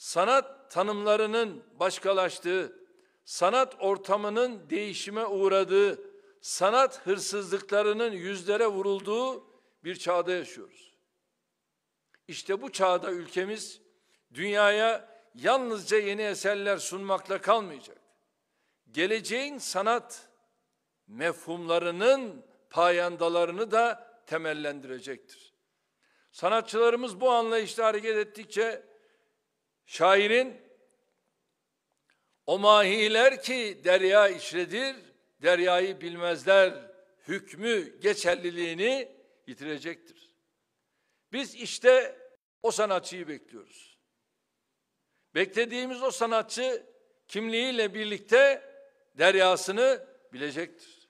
sanat tanımlarının başkalaştığı, sanat ortamının değişime uğradığı, sanat hırsızlıklarının yüzlere vurulduğu bir çağda yaşıyoruz. İşte bu çağda ülkemiz dünyaya yalnızca yeni eserler sunmakla kalmayacak. Geleceğin sanat mefhumlarının payandalarını da temellendirecektir. Sanatçılarımız bu anlayışla hareket ettikçe Şairin o mahiler ki derya içredir, deryayı bilmezler hükmü geçerliliğini yitirecektir. Biz işte o sanatçıyı bekliyoruz. Beklediğimiz o sanatçı kimliğiyle birlikte deryasını bilecektir.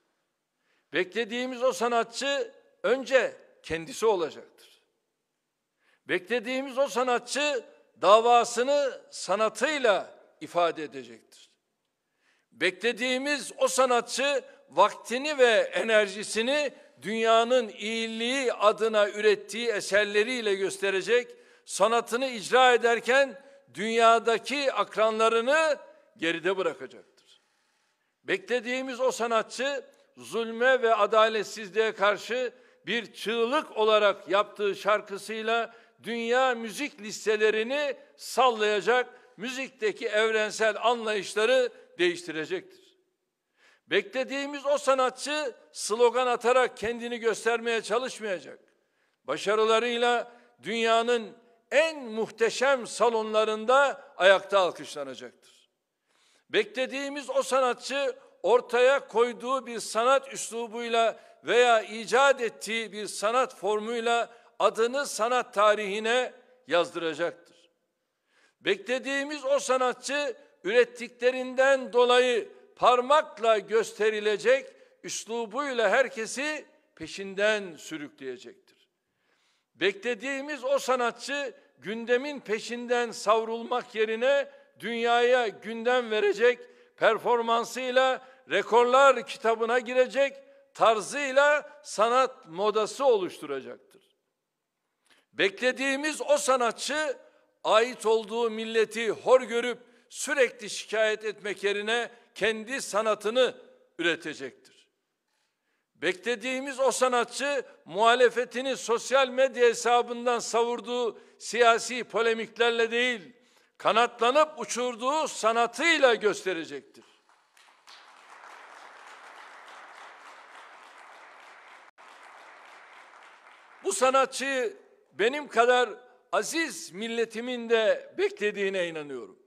Beklediğimiz o sanatçı önce kendisi olacaktır. Beklediğimiz o sanatçı davasını sanatıyla ifade edecektir. Beklediğimiz o sanatçı vaktini ve enerjisini dünyanın iyiliği adına ürettiği eserleriyle gösterecek, sanatını icra ederken dünyadaki akranlarını geride bırakacaktır. Beklediğimiz o sanatçı zulme ve adaletsizliğe karşı bir çığlık olarak yaptığı şarkısıyla dünya müzik listelerini sallayacak, müzikteki evrensel anlayışları değiştirecektir. Beklediğimiz o sanatçı slogan atarak kendini göstermeye çalışmayacak. Başarılarıyla dünyanın en muhteşem salonlarında ayakta alkışlanacaktır. Beklediğimiz o sanatçı ortaya koyduğu bir sanat üslubuyla veya icat ettiği bir sanat formuyla adını sanat tarihine yazdıracaktır. Beklediğimiz o sanatçı ürettiklerinden dolayı parmakla gösterilecek üslubuyla herkesi peşinden sürükleyecektir. Beklediğimiz o sanatçı gündemin peşinden savrulmak yerine dünyaya gündem verecek performansıyla rekorlar kitabına girecek tarzıyla sanat modası oluşturacaktır. Beklediğimiz o sanatçı ait olduğu milleti hor görüp sürekli şikayet etmek yerine kendi sanatını üretecektir. Beklediğimiz o sanatçı muhalefetini sosyal medya hesabından savurduğu siyasi polemiklerle değil, kanatlanıp uçurduğu sanatıyla gösterecektir. Bu sanatçıyı benim kadar aziz milletimin de beklediğine inanıyorum.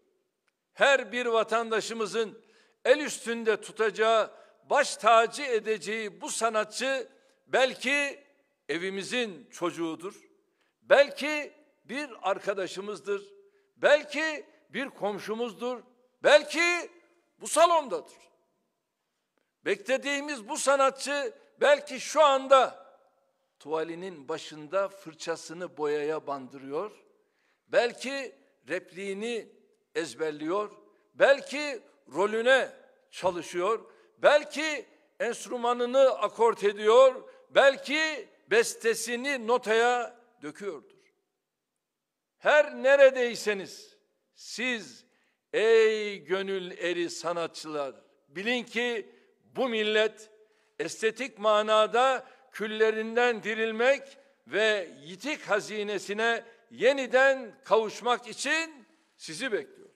Her bir vatandaşımızın el üstünde tutacağı, baş tacı edeceği bu sanatçı belki evimizin çocuğudur. Belki bir arkadaşımızdır. Belki bir komşumuzdur. Belki bu salondadır. Beklediğimiz bu sanatçı belki şu anda tuvalinin başında fırçasını boyaya bandırıyor. Belki repliğini ezberliyor. Belki rolüne çalışıyor. Belki enstrümanını akort ediyor. Belki bestesini notaya döküyordur. Her neredeyseniz siz ey gönül eri sanatçılar bilin ki bu millet estetik manada küllerinden dirilmek ve yitik hazinesine yeniden kavuşmak için sizi bekliyor.